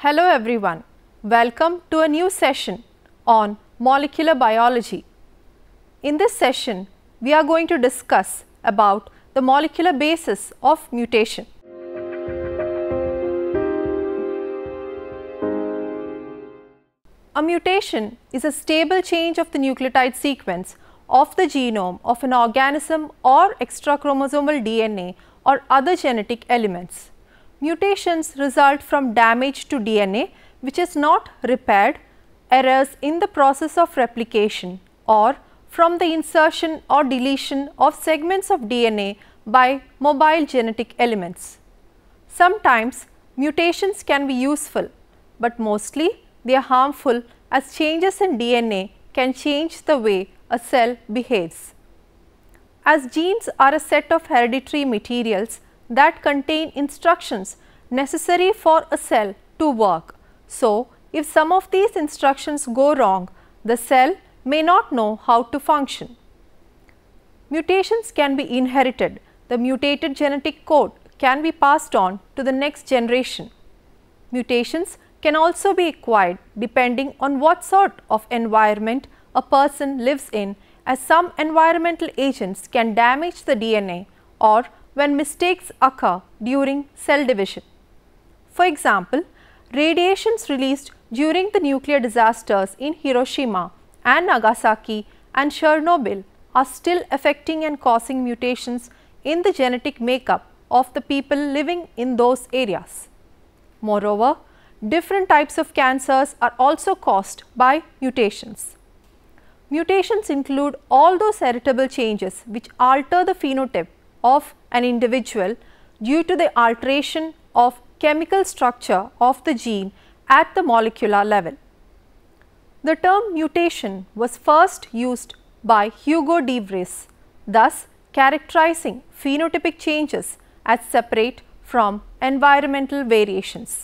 Hello everyone. Welcome to a new session on molecular biology. In this session, we are going to discuss about the molecular basis of mutation. A mutation is a stable change of the nucleotide sequence of the genome of an organism or extrachromosomal DNA or other genetic elements. Mutations result from damage to DNA which is not repaired, errors in the process of replication or from the insertion or deletion of segments of DNA by mobile genetic elements. Sometimes mutations can be useful, but mostly they are harmful as changes in DNA can change the way a cell behaves. As genes are a set of hereditary materials that contain instructions necessary for a cell to work. So, if some of these instructions go wrong, the cell may not know how to function. Mutations can be inherited. The mutated genetic code can be passed on to the next generation. Mutations can also be acquired depending on what sort of environment a person lives in as some environmental agents can damage the DNA or when mistakes occur during cell division. For example, radiations released during the nuclear disasters in Hiroshima and Nagasaki and Chernobyl are still affecting and causing mutations in the genetic makeup of the people living in those areas. Moreover, different types of cancers are also caused by mutations. Mutations include all those heritable changes which alter the phenotype of an individual due to the alteration of chemical structure of the gene at the molecular level. The term mutation was first used by Hugo de Vries, thus characterizing phenotypic changes as separate from environmental variations.